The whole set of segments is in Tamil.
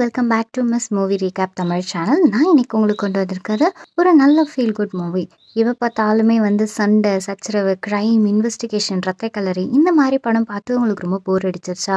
welcome back to miss movie recap Tamil channel நான் இன்னைக்கு உங்களுக்கு கொண்டு வந்திருக்கிறது ஒரு நல்ல ஃபீல் குட் மூவி இவ பார்த்தாலுமே வந்து சண்டை சச்சரவு கிரைம் இன்வெஸ்டிகேஷன் ரத்த கலரி இந்த மாதிரி படம் பார்த்து உங்களுக்கு ரொம்ப போர் அடிச்சிருச்சா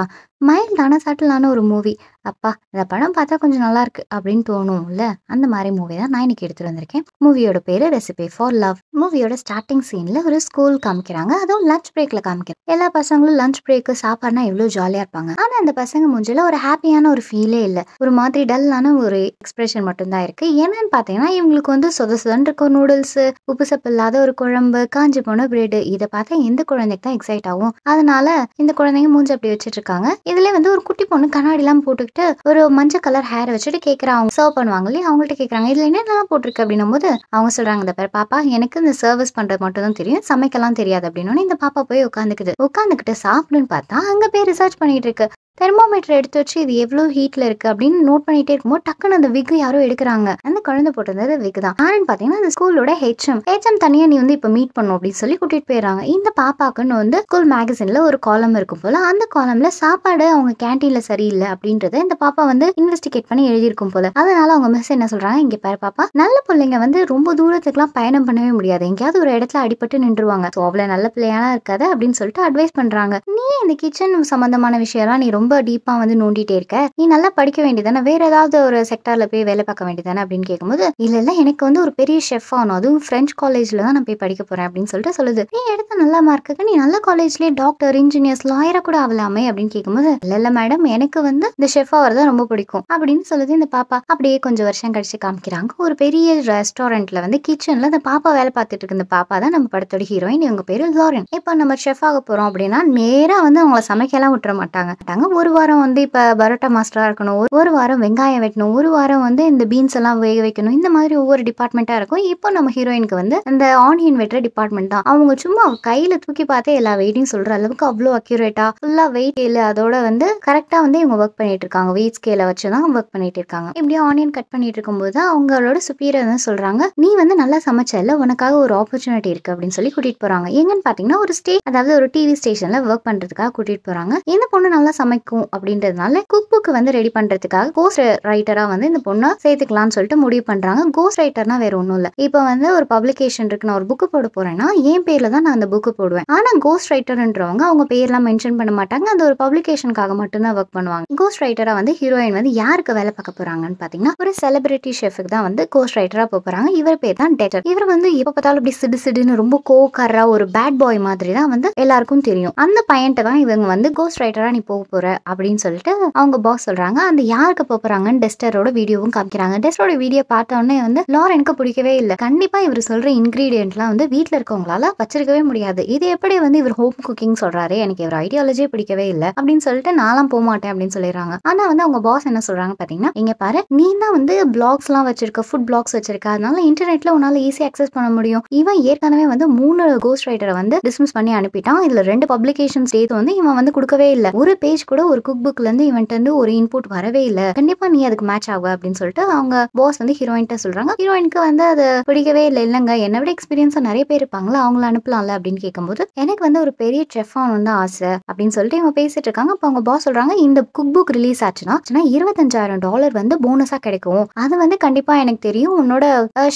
மைல்டான சட்டிலான ஒரு மூவி அப்பா இந்த படம் பார்த்தா கொஞ்சம் நல்லா இருக்கு அப்படின்னு தோணும்ல அந்த மாதிரி மூவி தான் நான் இன்னைக்கு எடுத்துட்டு வந்திருக்கேன் மூவியோட பேரு ரெசிபி ஃபார் லவ் மூவியோட ஸ்டார்டிங் சீன்ல ஒரு ஸ்கூல் காமிக்கிறாங்க அதுவும் லஞ்ச் பிரேக்ல காமிக்கிறாங்க எல்லா பசங்களும் லஞ்ச் பிரேக் சாப்பாடுனா எவ்வளவு ஜாலியா இருப்பாங்க ஆனா அந்த பசங்க மூஞ்சில ஒரு ஹாப்பியான ஒரு ஃபீலே இல்ல ஒரு மாதிரி டல்லான ஒரு எக்ஸ்பிரஷன் மட்டும்தான் இருக்கு என்னன்னு பாத்தீங்கன்னா இவங்களுக்கு வந்து சொத சுதன் இருக்கும் நூடுல்ஸ் உப்பு சப்பு இல்லாத ஒரு குழம்பு காஞ்சி போன பிரெட் இதை பார்த்தா எந்த குழந்தைக்கு தான் எக்ஸைட் ஆகும் அதனால இந்த குழந்தைங்க மூஞ்சி அப்படி வச்சிட்டு இருக்காங்க இதுல வந்து ஒரு குட்டி பொண்ணு கண்ணாடி எல்லாம் போட்டு சொல்லிட்டு ஒரு மஞ்சள் கலர் ஹேர் வச்சுட்டு கேட்குறா அவங்க சர்வ் பண்ணுவாங்க இல்லையா அவங்கள்ட்ட கேட்குறாங்க இதுல என்னெல்லாம் போட்டிருக்கு அப்படின்னும் போது அவங்க சொல்றாங்க இந்த பேர் பாப்பா எனக்கு இந்த சர்வீஸ் பண்றது மட்டும் தான் தெரியும் சமைக்கலாம் தெரியாது அப்படின்னு இந்த பாப்பா போய் உட்காந்துக்குது உட்காந்துக்கிட்டு சாப்பிடுன்னு பார்த்தா அங்க போய் ரிசர்ச் பண்ணிட்டு இருக்கு தெர்மோமீட்டர் எடுத்து வச்சு இது எவ்வளோ ஹீட்டில் இருக்குது அப்படின்னு நோட் பண்ணிகிட்டே இருக்கும்போது டக்குன்னு அந்த விக்கு யாரோ எடுக்கிறாங்க அந்த குழந்தை போட்டிருந்தது விக் தான் யாருன்னு பாத்தீங்கன்னா அந்த ஸ்கூலோட ஹெச்எம் ஹெச்எம் தனியாக நீ வந்து இப்போ மீட் பண்ணும் அப்படின்னு சொல்லி கூட்டிகிட்டு போயிடறாங்க இந்த பாப்பாக்குன்னு வந்து ஸ்கூல் மேகசின்ல ஒரு காலம் இருக்கும் போல் அந்த காலமில் சாப்பாடு அவங்க கேன்டீன்ல சரியில்லை அப்படின்றத இந்த பாப்பா வந்து இன்வெஸ்டிகேட் பண்ணி எழுதியிருக்கும் போல் அதனால அவங்க மிஸ் என்ன சொல்கிறாங்க இங்கே பேர் பாப்பா நல்ல பிள்ளைங்க வந்து ரொம்ப தூரத்துக்குலாம் பயணம் பண்ணவே முடியாது எங்கேயாவது ஒரு இடத்துல அடிபட்டு நின்றுவாங்க ஸோ அவ்வளோ நல்ல பிள்ளையெல்லாம் இருக்காது அப்படின்னு சொல்லிட்டு அட்வைஸ் பண்ணுறாங்க நீ இந்த கிச்சன் சம்பந்தமான விஷயம்லாம் நீ ரொம்ப ரொம்ப டீப்பாக வந்து நோண்டிட்டே இருக்க நீ நல்லா படிக்க வேண்டியதானே வேற ஏதாவது ஒரு செக்டாரில் போய் வேலை பார்க்க வேண்டியதானே அப்படின்னு கேட்கும்போது இல்லை இல்லை எனக்கு வந்து ஒரு பெரிய ஷெஃப் ஆகணும் அதுவும் ஃப்ரெஞ்ச் காலேஜில் தான் நான் போய் படிக்க போகிறேன் அப்படின்னு சொல்லிட்டு சொல்லுது நீ எடுத்த நல்ல மார்க்குக்கு நீ நல்ல காலேஜ்லேயே டாக்டர் இன்ஜினியர்ஸ் லாயராக கூட ஆகலாமே அப்படின்னு கேட்கும்போது இல்ல இல்ல மேடம் எனக்கு வந்து இந்த ஷெஃப் ஆகிறதா ரொம்ப பிடிக்கும் அப்படின்னு சொல்லுது இந்த பாப்பா அப்படியே கொஞ்சம் வருஷம் கழிச்சு காமிக்கிறாங்க ஒரு பெரிய ரெஸ்டாரண்ட்டில் வந்து கிச்சனில் அந்த பாப்பா வேலை பார்த்துட்டு இருக்க இந்த பாப்பா தான் நம்ம படத்தோட ஹீரோயின் இவங்க பேர் லாரன் இப்போ நம்ம ஷெஃப் ஆக போகிறோம் அப்படின்னா நேராக வந்து அவங்கள சமைக்கலாம் விட்டுற மாட்டாங்க ஒரு வாரம் வந்து இப்போ பரோட்டா மாஸ்டராக இருக்கணும் ஒரு வாரம் வெங்காயம் வெட்டணும் ஒரு வாரம் வந்து இந்த பீன்ஸ் எல்லாம் வேக வைக்கணும் இந்த மாதிரி ஒவ்வொரு டிபார்ட்மெண்ட்டாக இருக்கும் இப்போ நம்ம ஹீரோயினுக்கு வந்து அந்த ஆனியன் வெட்டுற டிபார்ட்மெண்ட் தான் அவங்க சும்மா கையில் தூக்கி பார்த்தே எல்லா வெயிட்டையும் சொல்கிற அளவுக்கு அவ்வளோ அக்யூரேட்டாக ஃபுல்லாக வெயிட் இல்ல அதோட வந்து கரெக்டாக வந்து இவங்க ஒர்க் பண்ணிட்டு இருக்காங்க வெயிட் ஸ்கேல வச்சு தான் ஒர்க் பண்ணிட்டு இருக்காங்க இப்படி ஆனியன் கட் பண்ணிட்டு இருக்கும்போது அவங்களோட சுப்பீரியர் வந்து சொல்கிறாங்க நீ வந்து நல்லா இல்ல உனக்காக ஒரு ஆப்பர்ச்சுனிட்டி இருக்குது அப்படின்னு சொல்லி கூட்டிகிட்டு போகிறாங்க எங்கன்னு பார்த்தீங்கன்னா ஒரு ஸ்டே அதாவது ஒரு டிவி ஸ்டேஷனில் ஒர்க் பண்ணுறதுக்காக கூட்டிகிட்டு போகிறாங்க இந்த பொண்ணு நல்லா சமைக்க சமைக்கும் அப்படின்றதுனால புக் வந்து ரெடி பண்றதுக்காக கோஸ்ட் ரைட்டரா வந்து இந்த பொண்ணை சேர்த்துக்கலாம்னு சொல்லிட்டு முடிவு பண்றாங்க கோஸ்ட் ரைட்டர்னா வேற ஒன்றும் இல்லை இப்போ வந்து ஒரு பப்ளிகேஷன் இருக்கு நான் ஒரு புக்கு போட போறேன்னா என் பேர்ல தான் நான் அந்த புக்கு போடுவேன் ஆனா கோஸ்ட் ரைட்டர்ன்றவங்க அவங்க பேர்லாம் மென்ஷன் பண்ண மாட்டாங்க அந்த ஒரு பப்ளிகேஷனுக்காக மட்டும்தான் ஒர்க் பண்ணுவாங்க கோஸ்ட் ரைட்டரா வந்து ஹீரோயின் வந்து யாருக்கு வேலை பார்க்க போறாங்கன்னு பாத்தீங்கன்னா ஒரு செலிபிரிட்டி ஷெஃபுக்கு தான் வந்து கோஸ்ட் ரைட்டரா போறாங்க இவர் பேர் தான் டெட்டர் இவர் வந்து இப்ப பார்த்தாலும் இப்படி சிடு சிடுன்னு ரொம்ப கோக்காரா ஒரு பேட் பாய் மாதிரி தான் வந்து எல்லாருக்கும் தெரியும் அந்த பையன்ட்ட தான் இவங்க வந்து கோஸ்ட் ரைட்டரா நீ போக போற அப்படின்னு சொல்லிட்டு அவங்க பாஸ் சொல்றாங்க அந்த யாருக்கு போறாங்கன்னு டெஸ்டரோட வீடியோவும் காமிக்கிறாங்க டெஸ்டரோட வீடியோ பார்த்தோன்னே வந்து லாரனுக்கு பிடிக்கவே இல்லை கண்டிப்பா இவர் சொல்ற இன்கிரீடியன்ட்லாம் வந்து வீட்டில் இருக்கவங்களால வச்சிருக்கவே முடியாது இது எப்படி வந்து இவர் ஹோம் குக்கிங் சொல்றாரு எனக்கு இவர் ஐடியாலஜியே பிடிக்கவே இல்லை அப்படின்னு சொல்லிட்டு நான்லாம் போக மாட்டேன் அப்படின்னு சொல்லிடுறாங்க ஆனா வந்து அவங்க பாஸ் என்ன சொல்றாங்க பாத்தீங்கன்னா இங்க பாரு நீ தான் வந்து பிளாக்ஸ் எல்லாம் வச்சிருக்க ஃபுட் பிளாக்ஸ் வச்சிருக்க அதனால இன்டர்நெட்ல உனால ஈஸியா அக்சஸ் பண்ண முடியும் இவன் ஏற்கனவே வந்து மூணு கோஸ்ட் ரைட்டரை வந்து டிஸ்மிஸ் பண்ணி அனுப்பிட்டான் இதுல ரெண்டு பப்ளிகேஷன் சேர்த்து வந்து இவன் வந்து கொடுக்கவே இல்லை ஒரு பேஜ் கூட கூட ஒரு குக் புக்லேருந்து இவன்ட்டு ஒரு இன்புட் வரவே இல்லை கண்டிப்பா நீ அதுக்கு மேட்ச் ஆகும் அப்படின்னு சொல்லிட்டு அவங்க பாஸ் வந்து ஹீரோயின்ட்ட சொல்றாங்க ஹீரோயினுக்கு வந்து அது பிடிக்கவே இல்லை இல்லைங்க என்னை விட எக்ஸ்பீரியன்ஸாக நிறைய பேர் இருப்பாங்களா அவங்கள அனுப்பலாம்ல அப்படின்னு கேட்கும்போது எனக்கு வந்து ஒரு பெரிய செஃப் ஆகணும் தான் ஆசை அப்படின்னு சொல்லிட்டு இவங்க பேசிட்டு இருக்காங்க அப்போ அவங்க பாஸ் சொல்றாங்க இந்த குக் புக் ரிலீஸ் ஆச்சுன்னா இருபத்தஞ்சாயிரம் டாலர் வந்து போனஸா கிடைக்கும் அது வந்து கண்டிப்பா எனக்கு தெரியும் உன்னோட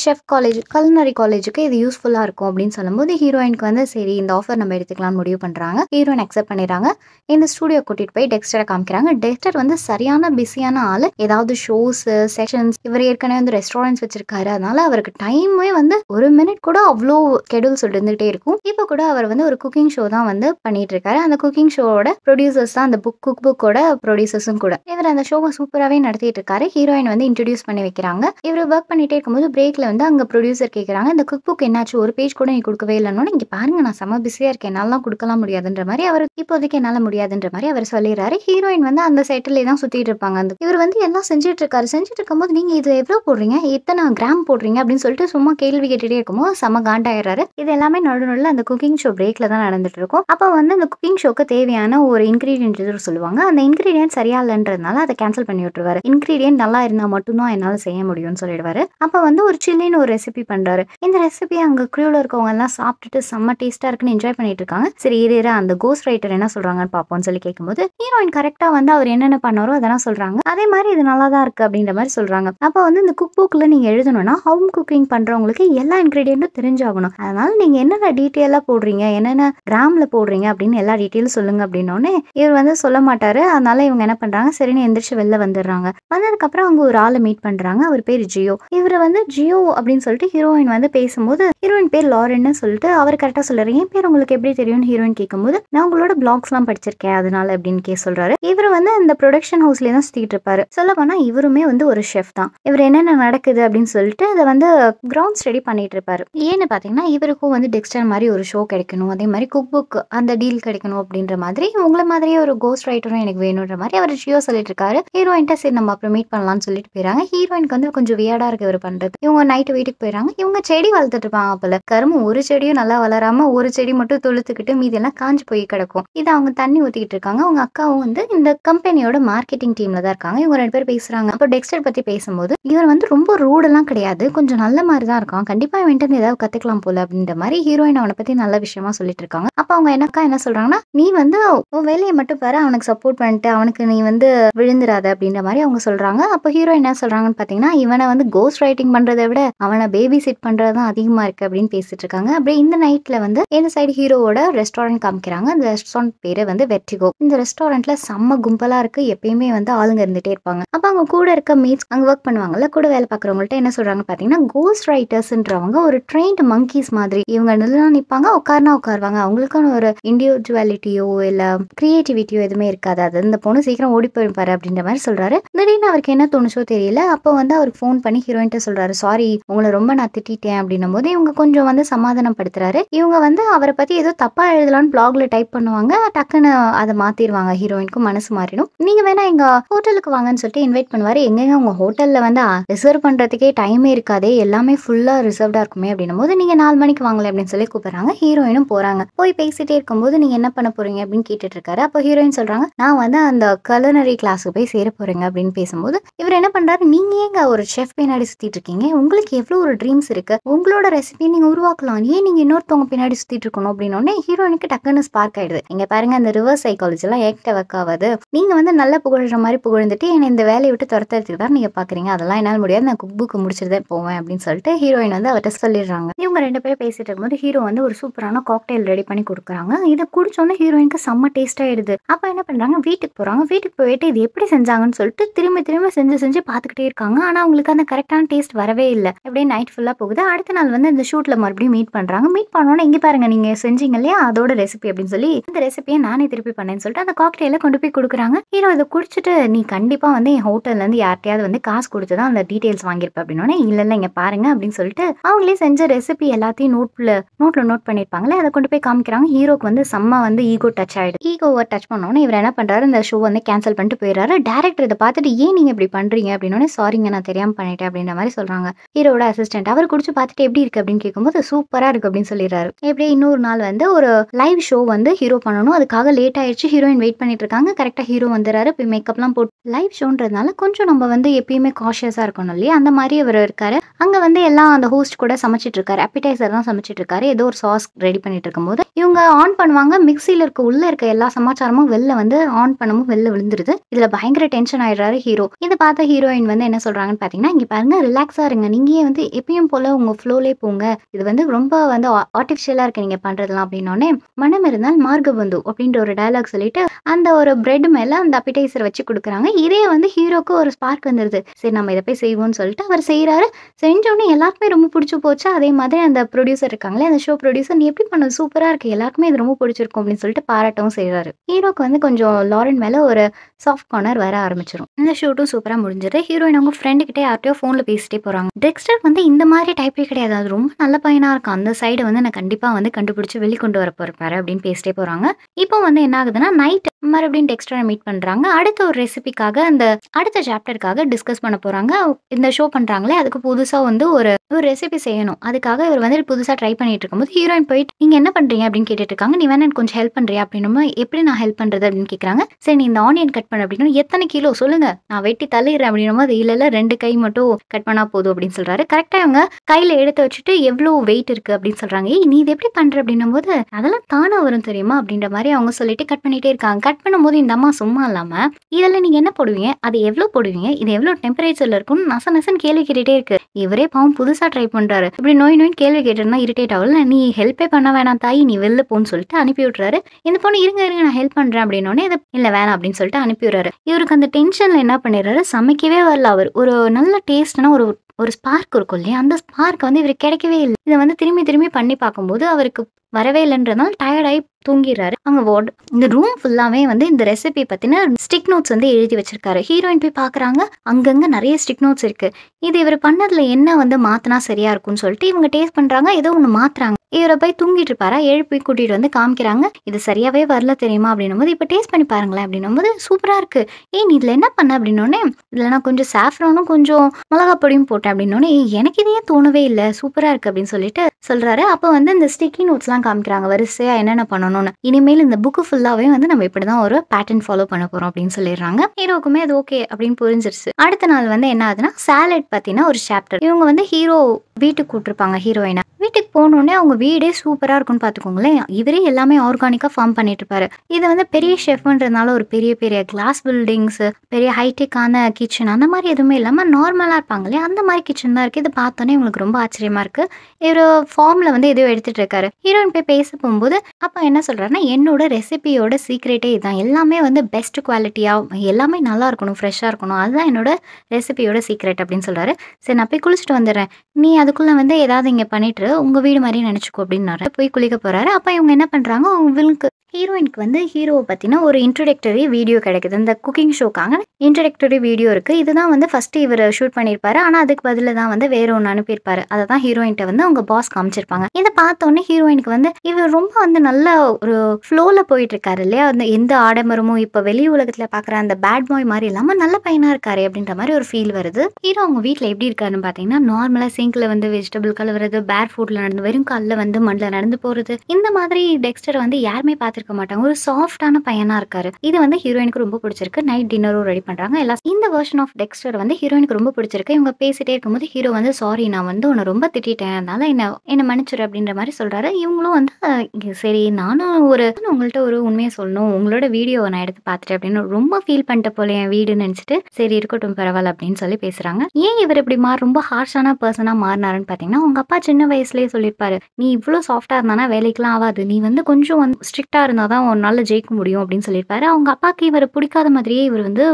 செஃப் காலேஜ் கல்னரி காலேஜுக்கு இது யூஸ்ஃபுல்லா இருக்கும் அப்படின்னு சொல்லும்போது ஹீரோயினுக்கு வந்து சரி இந்த ஆஃபர் நம்ம எடுத்துக்கலாம்னு முடிவு பண்றாங்க ஹீரோயின் அக்செப்ட் பண்ணிடுறாங்க இந்த ஸ்டூடியோ கூட்டிட்டு போய் டெக்ஸ்டரை காமிக்கிறாங்க டெக்ஸ்டர் வந்து சரியான பிஸியான ஆள் ஏதாவது ஷோஸ் செஷன்ஸ் இவர் ஏற்கனவே வந்து ரெஸ்டாரண்ட்ஸ் வச்சிருக்காரு அதனால அவருக்கு டைமே வந்து ஒரு மினிட் கூட அவ்வளோ ஸ்கெடியூல் இருந்துகிட்டே இருக்கும் இப்போ கூட அவர் வந்து ஒரு குக்கிங் ஷோ தான் வந்து பண்ணிட்டு இருக்காரு அந்த குக்கிங் ஷோவோட ப்ரொடியூசர்ஸ் தான் அந்த புக் குக் புக்கோட ப்ரொடியூசர்ஸும் கூட இவர் அந்த ஷோவை சூப்பராகவே நடத்திட்டு இருக்காரு ஹீரோயின் வந்து இன்ட்ரடியூஸ் பண்ணி வைக்கிறாங்க இவர் ஒர்க் பண்ணிட்டே இருக்கும்போது பிரேக்ல வந்து அங்க ப்ரொடியூசர் கேட்கிறாங்க இந்த குக் புக் என்னாச்சு ஒரு பேஜ் கூட நீ கொடுக்கவே இல்லைன்னு இங்க பாருங்க நான் செம பிஸியா இருக்கேன் என்னாலாம் கொடுக்கலாம் முடியாதுன்ற மாதிரி அவர் இப்போதைக்கு என்னால முடியாதுன்ற மாதிரி அவர் சொல்லிடுறாரு போயிடுறாரு ஹீரோயின் வந்து அந்த சைட்டிலே தான் சுற்றிட்டு இருப்பாங்க அந்த இவர் வந்து எல்லாம் செஞ்சுட்டு இருக்காரு செஞ்சுட்டு இருக்கும்போது நீங்கள் இது எவ்வளோ போடுறீங்க இத்தனை கிராம் போடுறீங்க அப்படின்னு சொல்லிட்டு சும்மா கேள்வி கேட்டுகிட்டே இருக்கும்போது செம காண்டாயிடுறாரு இது எல்லாமே நடு நடுல அந்த குக்கிங் ஷோ பிரேக்கில் தான் நடந்துட்டு இருக்கும் அப்போ வந்து அந்த குக்கிங் ஷோக்கு தேவையான ஒரு இன்க்ரீடியன்ட் இது சொல்லுவாங்க அந்த இன்கிரீடியன்ட் சரியா இல்லைன்றதுனால அதை கேன்சல் பண்ணி விட்டுருவாரு இன்கிரீடியன்ட் நல்லா இருந்தால் மட்டும்தான் என்னால் செய்ய முடியும்னு சொல்லிடுவாரு அப்போ வந்து ஒரு சில்லின்னு ஒரு ரெசிபி பண்ணுறாரு இந்த ரெசிபி அங்கே க்ரூவில் இருக்கவங்க எல்லாம் சாப்பிட்டுட்டு செம்ம டேஸ்ட்டாக இருக்குன்னு என்ஜாய் பண்ணிட்டு இருக்காங்க சரி இரு அந்த கோஸ்ட் ரைட்டர் என்ன சொல்றாங்கன்னு பார்ப்போம்னு சொல்லி கேட்கும்போது ஹீரோயின் கரெக்டா வந்து அவர் என்னென்ன பண்ணாரோ அதெல்லாம் சொல்றாங்க அதே மாதிரி இது நல்லா தான் இருக்கு அப்படின்ற மாதிரி சொல்றாங்க அப்போ வந்து இந்த குக் புக்ல நீங்க எழுதணும்னா ஹோம் குக்கிங் பண்றவங்களுக்கு எல்லா இன்க்ரீடியண்ட்டும் தெரிஞ்சாகணும் அதனால நீங்க என்னென்ன டீட்டெயிலா போடுறீங்க என்னென்ன கிராம்ல போடுறீங்க அப்படின்னு எல்லா டீட்டெயிலும் சொல்லுங்க அப்படின்னோடனே இவர் வந்து சொல்ல மாட்டாரு அதனால இவங்க என்ன பண்றாங்க சரின்னு எந்திரிச்சு வெளில வந்துடுறாங்க வந்ததுக்கப்புறம் அவங்க ஒரு ஆளை மீட் பண்றாங்க அவர் பேர் ஜியோ இவர் வந்து ஜியோ அப்படின்னு சொல்லிட்டு ஹீரோயின் வந்து பேசும்போது ஹீரோயின் பேர் லாரின்னு சொல்லிட்டு அவர் கரெக்டா சொல்லுறீங்க என் பேர் உங்களுக்கு எப்படி தெரியும்னு ஹீரோயின் கேட்கும்போது நான் உங்களோட எல்லாம் படிச்சிருக்கேன் அதனால அப்படின்னு கேஸ் சொல்றாரு இவர் வந்து அந்த ப்ரொடக்ஷன் ஹவுஸ்ல தான் சுத்திட்டு இருப்பாரு சொல்ல போனா இவருமே வந்து ஒரு ஷெஃப் தான் இவர் என்னென்ன நடக்குது அப்படின்னு சொல்லிட்டு அதை வந்து கிரவுண்ட் ஸ்டடி பண்ணிட்டு இருப்பாரு ஏன்னு பாத்தீங்கன்னா இவருக்கும் வந்து டெக்ஸ்டர் மாதிரி ஒரு ஷோ கிடைக்கணும் அதே மாதிரி குக் புக் அந்த டீல் கிடைக்கணும் அப்படின்ற மாதிரி உங்களை மாதிரியே ஒரு கோஸ்ட் ரைட்டரும் எனக்கு வேணுன்ற மாதிரி அவர் ஜியோ சொல்லிட்டு இருக்காரு ஹீரோயின்ட்ட சரி நம்ம அப்புறம் மீட் பண்ணலாம்னு சொல்லிட்டு போயிறாங்க ஹீரோயினுக்கு வந்து கொஞ்சம் வியாடா இருக்கு இவர் பண்றது இவங்க நைட்டு வீட்டுக்கு போயிறாங்க இவங்க செடி வளர்த்துட்டு இருப்பாங்க போல கரும்பு ஒரு செடியும் நல்லா வளராம ஒரு செடி மட்டும் தொழுத்துக்கிட்டு மீதி எல்லாம் காஞ்சு போய் கிடக்கும் இது அவங்க தண்ணி ஊத்திக்கிட்டு இருக்காங்க அவங்க அக்கா அக்காவும் வந்து இந்த கம்பெனியோட மார்க்கெட்டிங் டீம்ல தான் இருக்காங்க இவங்க ரெண்டு பேர் பேசுறாங்க அப்போ டெக்ஸ்டர் பத்தி பேசும்போது இவர் வந்து ரொம்ப ரூடெல்லாம் கிடையாது கொஞ்சம் நல்ல மாதிரி தான் இருக்கான் கண்டிப்பா இவன்ட்டு ஏதாவது கத்துக்கலாம் போல அப்படின்ற மாதிரி ஹீரோயின் அவனை பத்தி நல்ல விஷயமா சொல்லிட்டு இருக்காங்க அப்போ அவங்க எனக்கா என்ன சொல்றாங்கன்னா நீ வந்து உன் வேலையை மட்டும் பாரு அவனுக்கு சப்போர்ட் பண்ணிட்டு அவனுக்கு நீ வந்து விழுந்துடாத அப்படின்ற மாதிரி அவங்க சொல்றாங்க அப்போ ஹீரோ என்ன சொல்றாங்கன்னு பாத்தீங்கன்னா இவனை வந்து கோஸ்ட் ரைட்டிங் பண்றதை விட அவனை பேபி சிட் பண்றது தான் அதிகமா இருக்கு அப்படின்னு பேசிட்டு இருக்காங்க அப்படியே இந்த நைட்ல வந்து இந்த சைடு ஹீரோவோட ரெஸ்டாரண்ட் காமிக்கிறாங்க அந்த ரெஸ்டாரண்ட் பேரு வந்து வெற்றிகோ இந்த ரெஸ்டாரண்ட் ரெஸ்டாரண்ட்ல செம்ம கும்பலாக இருக்கு எப்பயுமே வந்து ஆளுங்க இருந்துகிட்டே இருப்பாங்க அப்போ அவங்க கூட இருக்க மீட்ஸ் அங்கே ஒர்க் பண்ணுவாங்கல்ல கூட வேலை பார்க்குறவங்கள்ட்ட என்ன சொல்கிறாங்க பார்த்தீங்கன்னா கோஸ்ட் ரைட்டர்ஸ்ன்றவங்க ஒரு ட்ரெயின்ட் மங்கீஸ் மாதிரி இவங்க நல்லா நிற்பாங்க உட்கார்னா உட்காருவாங்க அவங்களுக்கான ஒரு இண்டிவிஜுவாலிட்டியோ இல்லை கிரியேட்டிவிட்டியோ எதுவுமே இருக்காது அது இந்த பொண்ணு சீக்கிரம் ஓடி போயிருப்பாரு அப்படின்ற மாதிரி சொல்கிறாரு திடீர்னு அவருக்கு என்ன தோணுச்சோ தெரியல அப்போ வந்து அவருக்கு ஃபோன் பண்ணி ஹீரோயின்ட்ட சொல்கிறாரு சாரி உங்களை ரொம்ப நான் திட்டிட்டேன் அப்படின்னும் போது இவங்க கொஞ்சம் வந்து சமாதானம் படுத்துறாரு இவங்க வந்து அவரை பற்றி ஏதோ தப்பாக எழுதலாம்னு பிளாக்ல டைப் பண்ணுவாங்க டக்குன்னு அதை மாற்றிடுவாங்க ஹீரோயினுக்கும் மனசு மாறிடும் நீங்க வேணா எங்க ஹோட்டலுக்கு வாங்கன்னு சொல்லிட்டு இன்வைட் பண்ணுவாரு எங்கெங்க உங்க ஹோட்டல்ல வந்து ரிசர்வ் பண்றதுக்கே டைமே இருக்காதே எல்லாமே ஃபுல்லா ரிசர்வ்டா இருக்குமே அப்படின்னும் போது நீங்க நாலு மணிக்கு வாங்கல அப்படின்னு சொல்லி கூப்பிடுறாங்க ஹீரோயினும் போறாங்க போய் பேசிட்டே இருக்கும்போது நீங்க என்ன பண்ண போறீங்க அப்படின்னு கேட்டுட்டு இருக்காரு அப்போ ஹீரோயின் சொல்றாங்க நான் வந்து அந்த கலனரி கிளாஸுக்கு போய் சேர போறேங்க அப்படின்னு பேசும்போது இவர் என்ன பண்றாரு நீங்க ஏங்க ஒரு செஃப் பின்னாடி சுத்திட்டு இருக்கீங்க உங்களுக்கு எவ்வளவு ஒரு ட்ரீம்ஸ் இருக்கு உங்களோட ரெசிபி நீங்க உருவாக்கலாம் ஏன் நீங்க இன்னொருத்தவங்க பின்னாடி சுத்திட்டு இருக்கணும் அப்படின்னு ஹீரோயினுக்கு டக்குன்னு ஸ்பார்க் ஆயிடுது இங்க பாருங்க அந்த ரிவர்ஸ் சைக்காலஜி எல்லாம் வைக்காவது நீங்க வந்து நல்லா புகழ்ற மாதிரி புகழ்ந்துட்டு என்னை இந்த வேலையை விட்டு துரத்துறதுக்கு தான் நீங்க பாக்குறீங்க அதெல்லாம் என்னால் முடியாது நான் குக் புக்கு முடிச்சுட்டு போவேன் அப்படின்னு சொல்லிட்டு ஹீரோயின் வந்து அவர்கிட்ட சொல்லிடுறாங்க இவங்க ரெண்டு பேரும் பேசிட்டு இருக்கும்போது ஹீரோ வந்து ஒரு சூப்பரான காக்டெயில் ரெடி பண்ணி கொடுக்குறாங்க இதை குடிச்சோன்னே ஹீரோயினுக்கு செம்ம டேஸ்ட் ஆயிடுது அப்ப என்ன பண்றாங்க வீட்டுக்கு போறாங்க வீட்டுக்கு போயிட்டு இது எப்படி செஞ்சாங்கன்னு சொல்லிட்டு திரும்ப திரும்ப செஞ்சு செஞ்சு பார்த்துக்கிட்டே இருக்காங்க ஆனா அவங்களுக்கு அந்த கரெக்டான டேஸ்ட் வரவே இல்லை அப்படியே நைட் ஃபுல்லா போகுது அடுத்த நாள் வந்து இந்த ஷூட்ல மறுபடியும் மீட் பண்றாங்க மீட் பண்ணோன்னா இங்க பாருங்க நீங்க செஞ்சீங்க இல்லையா அதோட ரெசிபி அப்படின்னு சொல்லி இந்த ரெசிபியை நானே திருப்பி பண்ணேன்னு சொல்லிட்டு அந்த காக்டெயில் கையில் கொண்டு போய் கொடுக்குறாங்க ஹீரோ அதை குடிச்சிட்டு நீ கண்டிப்பா வந்து என் ஹோட்டல்ல இருந்து யார்ட்டையாவது வந்து காசு கொடுத்துதான் தான் அந்த டீடைல்ஸ் வாங்கியிருப்ப அப்படின்னா இல்ல இல்ல இங்க பாருங்க அப்படின்னு சொல்லிட்டு அவங்களே செஞ்ச ரெசிபி எல்லாத்தையும் நோட்ல நோட்ல நோட் பண்ணிருப்பாங்களே அதை கொண்டு போய் காமிக்கிறாங்க ஹீரோக்கு வந்து செம்ம வந்து ஈகோ டச் ஆயிடுது ஈகோவை டச் பண்ணோன்னே இவர் என்ன பண்றாரு இந்த ஷோ வந்து கேன்சல் பண்ணிட்டு போயிடுறாரு டேரக்டர் இதை பார்த்துட்டு ஏன் நீங்க இப்படி பண்றீங்க அப்படின்னு சாரிங்க நான் தெரியாமல் பண்ணிட்டேன் அப்படின்ற மாதிரி சொல்றாங்க ஹீரோட அசிஸ்டன்ட் அவர் குடிச்சு பார்த்துட்டு எப்படி இருக்கு அப்படின்னு கேட்கும்போது சூப்பராக இருக்கு அப்படின்னு சொல்லிடுறாரு எப்படியே இன்னொரு நாள் வந்து ஒரு லைவ் ஷோ வந்து ஹீரோ பண்ணணும் அதுக்காக லேட் ஆயிடுச்சு ஹீரோயின் வெயிட் பண்ணி இருக்காங்க கரெக்டாக ஹீரோ வந்துடுறாரு இப்போ மேக்கப்லாம் போட்டு லைவ் ஷோன்றதுனால கொஞ்சம் நம்ம வந்து எப்பயுமே காஷியஸாக இருக்கணும் இல்லையா அந்த மாதிரி இவர் இருக்காரு அங்கே வந்து எல்லாம் அந்த ஹோஸ்ட் கூட சமைச்சிட்டு இருக்காரு அப்பிடைசர் தான் சமைச்சிட்டு இருக்காரு ஏதோ ஒரு சாஸ் ரெடி பண்ணிட்டு இருக்கும்போது இவங்க ஆன் பண்ணுவாங்க மிக்சியில் இருக்க உள்ள இருக்க எல்லா சமாச்சாரமும் வெளில வந்து ஆன் பண்ணமும் வெளில விழுந்துருது இதுல பயங்கர டென்ஷன் ஆயிடுறாரு ஹீரோ இதை பார்த்த ஹீரோயின் வந்து என்ன சொல்றாங்கன்னு பாத்தீங்கன்னா இங்க பாருங்க ரிலாக்ஸா இருங்க நீங்களே வந்து எப்பயும் போல உங்க ஃப்ளோலே போங்க இது வந்து ரொம்ப வந்து ஆர்டிபிஷியலா இருக்கு நீங்க பண்றதுலாம் அப்படின்னோடனே மனம் இருந்தால் மார்க்க பந்து அப்படின்ற ஒரு டைலாக் சொல்லிட்டு அந்த அந்த ஒரு பிரெட் மேலே அந்த அப்பிடைசர் வச்சு கொடுக்குறாங்க இதே வந்து ஹீரோக்கு ஒரு ஸ்பார்க் வந்துடுது சரி நம்ம இதை போய் செய்வோம்னு சொல்லிட்டு அவர் செய்கிறாரு செஞ்சோடனே எல்லாருக்குமே ரொம்ப பிடிச்சி போச்சு அதே மாதிரி அந்த ப்ரொடியூசர் இருக்காங்களே அந்த ஷோ ப்ரொடியூசர் நீ எப்படி பண்ண சூப்பராக இருக்குது எல்லாருக்குமே இது ரொம்ப பிடிச்சிருக்கும் அப்படின்னு சொல்லிட்டு பாராட்டவும் செய்கிறாரு ஹீரோக்கு வந்து கொஞ்சம் லாரன் மேலே ஒரு சாஃப்ட் கார்னர் வர ஆரம்பிச்சிடும் இந்த ஷூட்டும் சூப்பராக முடிஞ்சது ஹீரோயின் அவங்க கிட்டே யார்கிட்டயோ ஃபோனில் பேசிட்டே போகிறாங்க டெக்ஸ்டர் வந்து இந்த மாதிரி டைப்பே கிடையாது அது ரொம்ப நல்ல பையனாக இருக்கும் அந்த சைடு வந்து நான் கண்டிப்பாக வந்து கண்டுபிடிச்சி வெளிக்கொண்டு வர போகிறப்பாரு அப்படின்னு பேசிட்டே போகிறாங்க இப்போ வந்து என்ன ஆகுதுன்னா நைட் மறுபடியும் டெக்ஸ்டர் மீட் பண்ணுறாங்க அடுத்த ஒரு ரெசிபிக்காக அந்த அடுத்த சாப்டருக்காக டிஸ்கஸ் பண்ண போகிறாங்க இந்த ஷோ பண்ணுறாங்களே அதுக்கு புதுசாக வந்து ஒரு ஒரு ரெசிபி செய்யணும் அதுக்காக இவர் வந்து புதுசாக ட்ரை பண்ணிட்டு இருக்கும்போது ஹீரோயின் போயிட்டு நீங்கள் என்ன பண்ணுறீங்க அப்படின்னு கேட்டுட்டு இருக்காங்க நீ வேணா எனக்கு கொஞ்சம் ஹெல்ப் பண்ணுறியா அப்படின்னு எப்படி நான் ஹெல்ப் பண்ணுறது அப்படின்னு கேட்குறாங்க சரி நீ இந்த ஆனியன் கட் பண்ண அப்படின்னா எத்தனை கிலோ சொல்லுங்க நான் வெட்டி தள்ளிடுறேன் அப்படின்னு அது இல்லை ரெண்டு கை மட்டும் கட் பண்ணால் போதும் அப்படின்னு சொல்றாரு கரெக்டாக அவங்க கையில் எடுத்து வச்சுட்டு எவ்வளோ வெயிட் இருக்குது அப்படின்னு சொல்கிறாங்க ஏய் நீ இது எப்படி பண்ணுற அப்படின்னும் போது அதெல்லாம் தானே வரும் தெரியுமா அப்படின்ற மாதிரி அவங்க சொல்லிட்டு கட் பண்ணிகிட்டே இருக்காங்க கட் பண்ணும்போது இந்த அம்மா சும்மா இல்லாமல் இதில் நீங்கள் என்ன போடுவீங்க அது எவ்வளோ போடுவீங்க இது எவ்வளோ டெம்பரேச்சரில் இருக்கும்னு நச நசன் கேள்வி கேட்டுகிட்டே இருக்கு இவரே பாவம் புதுசாக ட்ரை பண்ணுறாரு இப்படி நோய் நோய் கேள்வி கேட்டிருந்தா இரிட்டேட் ஆகல நீ ஹெல்ப்பே பண்ண வேணாம் தாய் நீ வெளில போன்னு சொல்லிட்டு அனுப்பி விட்றாரு இந்த பொண்ணு இருங்க இருங்க நான் ஹெல்ப் பண்ணுறேன் அப்படின்னோடனே இதை இல்லை வேணாம் அப்படின்னு சொல்லிட்டு அனுப்பி விடுறாரு இவருக்கு அந்த டென்ஷனில் என்ன பண்ணிடுறாரு சமைக்கவே வரல அவர் ஒரு நல்ல டேஸ்ட்னா ஒரு ஒரு ஸ்பார்க் இருக்கும் இல்லையா அந்த ஸ்பார்க் வந்து இவர் கிடைக்கவே இல்லை இதை வந்து திரும்பி திரும்பி பண்ணி பார்க்கும்போது அவருக்கு வரவே இல்லைன்றதால் டயர்டாகி தூங்கிடுறாரு அவங்க வார்டு இந்த ரூம் ஃபுல்லாகவே வந்து இந்த ரெசிபி பார்த்தீங்கன்னா ஸ்டிக் நோட்ஸ் வந்து எழுதி வச்சிருக்காரு ஹீரோயின் போய் பார்க்குறாங்க அங்கங்கே நிறைய ஸ்டிக் நோட்ஸ் இருக்குது இது இவர் பண்ணதில் என்ன வந்து மாற்றினா சரியாக இருக்கும்னு சொல்லிட்டு இவங்க டேஸ்ட் பண்ணுறாங்க ஏதோ ஒன்று மாற்றுறாங்க இவரை போய் தூங்கிட்டு இருப்பாரா போய் கூட்டிகிட்டு வந்து காமிக்கிறாங்க இது சரியாகவே வரல தெரியுமா அப்படின்னும் போது இப்போ டேஸ்ட் பண்ணி பாருங்களேன் அப்படின்னும் போது சூப்பராக இருக்குது ஏன் நீ இதில் என்ன பண்ண அப்படின்னோடனே இதுல நான் கொஞ்சம் சாஃப்ரானும் கொஞ்சம் மிளகா பொடியும் போட்டேன் அப்படின்னே எனக்கு இதையே தோணவே இல்லை சூப்பராக இருக்குது அப்படின்னு சொல்லிட்டு சொல்கிறாரு அப்போ வந்து இந்த ஸ்டிக்கி நோட்ஸ்லாம் காமிக்கிறாங்க வரிசையாக என்னென்ன பண்ணணும்னு இனிமேல் இந்த புக்கு ஃபுல்லாகவே வந்து நம்ம இப்படி தான் ஒரு பேட்டர்ன் ஃபாலோ பண்ண போகிறோம் அப்படின்னு சொல்லிடுறாங்க ஹீரோக்குமே அது ஓகே அப்படின்னு புரிஞ்சிருச்சு அடுத்த நாள் வந்து என்ன ஆகுதுன்னா சேலட் பார்த்தீங்கன்னா ஒரு சாப்டர் இவங்க வந்து ஹீரோ வீட்டுக்கு கூட்டிருப்பாங்க ஹீரோயினை வீட்டுக்கு போனோடனே அவங்க வீடே சூப்பராக இருக்கும்னு பார்த்துக்கோங்களேன் இவரே எல்லாமே ஆர்கானிக்காக ஃபார்ம் பண்ணிட்டு இருப்பாரு இது வந்து பெரிய ஷெஃப்ன்றதுனால ஒரு பெரிய பெரிய கிளாஸ் பில்டிங்ஸு பெரிய ஹைடெக்கான கிச்சன் அந்த மாதிரி எதுவுமே இல்லாமல் நார்மலாக இருப்பாங்களே அந்த மாதிரி கிச்சன் தான் இருக்குது இது பார்த்தோன்னே உங்களுக்கு ரொம்ப ஆச்சரியமாக இருக்குது இவர் ஃபார்மில் வந்து எதுவும் எடுத்துகிட்டு இருக்காரு ஹீரோயின் போய் பேச போகும்போது அப்போ என்ன சொல்கிறாருன்னா என்னோட ரெசிபியோட சீக்ரெட்டே இதுதான் எல்லாமே வந்து பெஸ்ட் குவாலிட்டியாக எல்லாமே நல்லா இருக்கணும் ஃப்ரெஷ்ஷாக இருக்கணும் அதுதான் என்னோட ரெசிபியோட சீக்ரெட் அப்படின்னு சொல்கிறாரு சரி நான் போய் குளிச்சுட்டு வந்துடுறேன் நீ அதுக்குள்ளே வந்து ஏதாவது இங்கே பண்ணிட்டு உங்கள் வீடு மாதிரி நினச்சிக்கோ அப்படின்னாரு போய் குளிக்க போகிறாரு அப்போ இவங்க என்ன பண்ணுறாங்க விழுக்கு ஹீரோயினுக்கு வந்து ஹீரோவை பற்றின ஒரு இன்ட்ரடக்டரி வீடியோ கிடைக்குது இந்த குக்கிங் ஷோக்காக இன்ட்ரடக்டரி வீடியோ இருக்குது இதுதான் வந்து ஃபஸ்ட்டு இவர் ஷூட் பண்ணியிருப்பாரு ஆனால் அதுக்கு பதிலில் தான் வந்து வேற ஒன்று அனுப்பியிருப்பாரு அதை தான் ஹீரோயின்ட்ட வந்து அவங்க பாஸ் காமிச்சிருப்பாங்க இதை பார்த்தோன்னே ஹீரோயினுக்கு வந்து இவர் ரொம்ப வந்து நல்ல ஒரு ஃப்ளோவில் போயிட்டு இருக்காரு இல்லையா அந்த எந்த ஆடம்பரமும் இப்போ வெளி உலகத்தில் பார்க்குற அந்த பேட் பாய் மாதிரி இல்லாமல் நல்ல பையனாக இருக்காரு அப்படின்ற மாதிரி ஒரு ஃபீல் வருது ஹீரோ அவங்க வீட்டில் எப்படி இருக்காருன்னு பார்த்தீங்கன்னா நார்மலாக சிங்கில் வந்து வெஜிடபிள் கழுவுறது பேர் ஃபுட்டில் நடந்து வெறும் காலில் வந்து மண்ணில் நடந்து போகிறது இந்த மாதிரி டெக்ஸ்டர் வந்து யாருமே பார்த்துருக்க இருக்க மாட்டாங்க ஒரு சாஃப்டான பையனா இருக்காரு இது வந்து ஹீரோயினுக்கு ரொம்ப பிடிச்சிருக்கு நைட் டின்னரும் ரெடி பண்றாங்க எல்லாம் இந்த வெர்ஷன் ஆஃப் டெக்ஸ்டர் வந்து ஹீரோயினுக்கு ரொம்ப பிடிச்சிருக்கு இவங்க பேசிட்டே இருக்கும்போது ஹீரோ வந்து சாரி நான் வந்து உன்னை ரொம்ப திட்டேன் அதனால என்ன என்ன மன்னிச்சிரு அப்படின்ற மாதிரி சொல்றாரு இவங்களும் வந்து சரி நானும் ஒரு உங்கள்கிட்ட ஒரு உண்மையை சொல்லணும் உங்களோட வீடியோ நான் எடுத்து பார்த்துட்டு அப்படின்னு ரொம்ப ஃபீல் பண்ணிட்ட போல என் வீடுன்னு நினச்சிட்டு சரி இருக்கட்டும் பரவாயில்ல அப்படின்னு சொல்லி பேசுறாங்க ஏன் இவர் இப்படி மாறி ரொம்ப ஹார்ஷான பர்சனாக மாறினாருன்னு பார்த்தீங்கன்னா உங்க அப்பா சின்ன வயசுலேயே சொல்லியிருப்பாரு நீ இவ்வளோ சாஃப்டா இருந்தானா வேலைக்கெல்லாம் ஆகாது நீ வந்து கொஞ்சம் ஸ்ட்ரிக்டா ஸ்ட்ரிக்டாக இருந்தால் தான் நாளில் ஜெயிக்க முடியும் அப்படின்னு சொல்லியிருப்பாரு அவங்க அப்பாவுக்கு இவரை பிடிக்காத மாதிரியே இவர் வந்து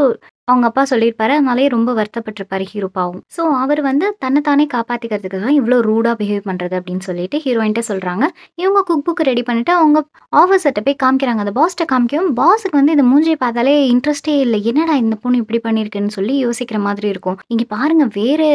அவங்க அப்பா சொல்லியிருப்பாரு அதனாலே ரொம்ப வருத்தப்பட்டிருப்பாரு ஹீரோ ஸோ அவர் வந்து தன்னைத்தானே காப்பாற்றிக்கிறதுக்கு தான் இவ்வளோ ரூடாக பிஹேவ் பண்ணுறது அப்படின்னு சொல்லிட்டு ஹீரோயின்ட்ட சொல்கிறாங்க இவங்க குக் புக் ரெடி பண்ணிட்டு அவங்க ஆஃபீஸர்கிட்ட போய் காமிக்கிறாங்க அந்த பாஸ்ட்டை காமிக்கவும் பாஸுக்கு வந்து இந்த மூஞ்சியை பார்த்தாலே இன்ட்ரெஸ்டே இல்லை என்னடா இந்த பொண்ணு இப்படி பண்ணியிருக்குன்னு சொல்லி யோசிக்கிற மாதிரி இருக்கும் இங்கே பாருங்கள் வேறு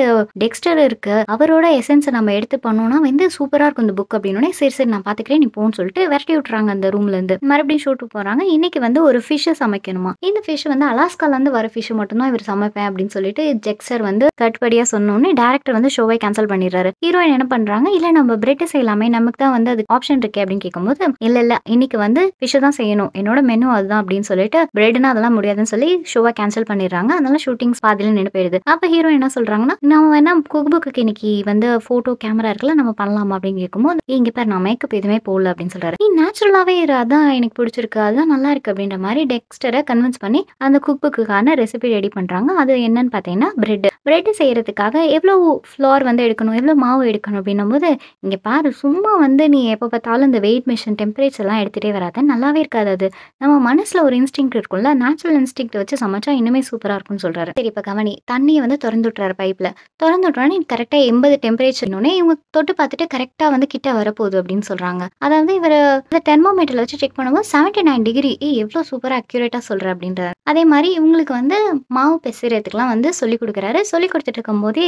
டெக்ஸ்டர் இருக்கு அவரோட எசன்ஸை நம்ம எடுத்து பண்ணோம்னா வந்து சூப்பராக இருக்கும் இந்த புக் அப்படின்னே சரி சரி நான் பார்த்துக்கிறேன் நீ போன்னு சொல்லிட்டு விரட்டி விட்டுறாங்க அந்த ரூம்லேருந்து மறுபடியும் ஷூட்டு போகிறாங்க இன்னைக்கு வந்து ஒரு ஃபிஷ்ஷை சமைக்கணுமா இந்த ஃபிஷ் வந்து அலாஸ்காலேருந்து வர ஃபிஷ் மட்டும்தான் இவர் சமைப்பேன் அப்படின்னு சொல்லிட்டு ஜெக்ஸர் வந்து கட்படியாக சொன்னோன்னே டேரக்டர் வந்து ஷோவை கேன்சல் பண்ணிடுறாரு ஹீரோயின் என்ன பண்ணுறாங்க இல்லை நம்ம பிரெட்டு செய்யலாமே நமக்கு தான் வந்து அது ஆப்ஷன் இருக்கே அப்படின்னு கேட்கும்போது இல்லை இல்லை இன்னைக்கு வந்து ஃபிஷ் தான் செய்யணும் என்னோட மெனு அதுதான் அப்படின்னு சொல்லிட்டு பிரெட்னா அதெல்லாம் முடியாதுன்னு சொல்லி ஷோவை கேன்சல் பண்ணிடுறாங்க அதனால ஷூட்டிங்ஸ் பாதியில நின்று போயிடுது அப்போ ஹீரோ என்ன சொல்கிறாங்கன்னா நம்ம வேணா குக்புக்கு இன்னைக்கு வந்து ஃபோட்டோ கேமரா இருக்குல்ல நம்ம பண்ணலாமா அப்படின்னு கேட்கும்போது இங்க பேர் நான் மேக்கப் எதுவுமே போல அப்படின்னு சொல்கிறாரு நீ நேச்சுரலாகவே அதான் எனக்கு பிடிச்சிருக்கு அதுதான் நல்லா இருக்கு அப்படின்ற மாதிரி டெக்ஸ்டரை கன்வின்ஸ் பண்ணி அந்த குக்புக்குக்கான ரெசிபி ரெடி பண்ணுறாங்க அது என்னன்னு பார்த்தீங்கன்னா பிரெட் பிரெட் செய்கிறதுக்காக எவ்வளோ ஃப்ளோர் வந்து எடுக்கணும் எவ்வளோ மாவு எடுக்கணும் அப்படின்னும் போது இங்கே பாரு சும்மா வந்து நீ எப்போ பார்த்தாலும் இந்த வெயிட் மிஷின் டெம்பரேச்சர்லாம் எடுத்துகிட்டே வராது நல்லாவே இருக்காது அது நம்ம மனசில் ஒரு இன்ஸ்டிங் இருக்கும்ல நேச்சுரல் இன்ஸ்டிங் வச்சு சமைச்சா இன்னுமே சூப்பராக இருக்கும்னு சொல்கிறாரு சரி இப்போ கவனி தண்ணியை வந்து திறந்து விட்றாரு பைப்பில் திறந்து நீ கரெக்டாக எண்பது டெம்பரேச்சர்னோடனே இவங்க தொட்டு பார்த்துட்டு கரெக்டாக வந்து கிட்ட வரப்போகுது அப்படின்னு சொல்கிறாங்க அதாவது இவர் இந்த தெர்மோமீட்டரில் வச்சு செக் பண்ணும்போது செவன்ட்டி நைன் டிகிரி எவ்வளோ சூப்பராக அக்யூரேட்டாக சொல்கிறேன் அப்படின்றது அதே மாதிரி இவங்களுக்கு வந்து வந்து மாவு பிசைறதுக்கெலாம் வந்து சொல்லி கொடுக்குறாரு சொல்லி கொடுத்துட்டு இருக்கும்போதே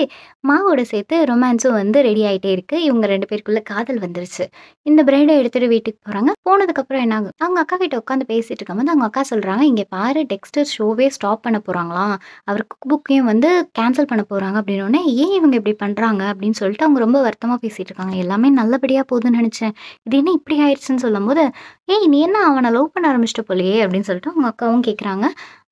மாவோட சேர்த்து ரொமான்ஸும் வந்து ரெடி ஆகிட்டே இருக்குது இவங்க ரெண்டு பேருக்குள்ளே காதல் வந்துருச்சு இந்த பிரைடை எடுத்துகிட்டு வீட்டுக்கு போகிறாங்க போனதுக்கப்புறம் என்ன ஆகும் அவங்க அக்கா கிட்ட உட்காந்து பேசிகிட்டு இருக்கும்போது அவங்க அக்கா சொல்கிறாங்க இங்கே பாரு டெக்ஸ்டர் ஷோவே ஸ்டாப் பண்ண போகிறாங்களாம் அவர் குக் புக்கையும் வந்து கேன்சல் பண்ண போகிறாங்க அப்படின்னோடனே ஏன் இவங்க இப்படி பண்ணுறாங்க அப்படின்னு சொல்லிட்டு அவங்க ரொம்ப வருத்தமாக பேசிகிட்டு இருக்காங்க எல்லாமே நல்லபடியாக போகுதுன்னு நினச்சேன் இது என்ன இப்படி ஆயிடுச்சுன்னு சொல்லும்போது ஏய் நீ என்ன அவனை லவ் பண்ண ஆரம்பிச்சிட்ட போலையே அப்படின்னு சொல்லிட்டு அவங்க அக்காவும் கேட்குறாங்க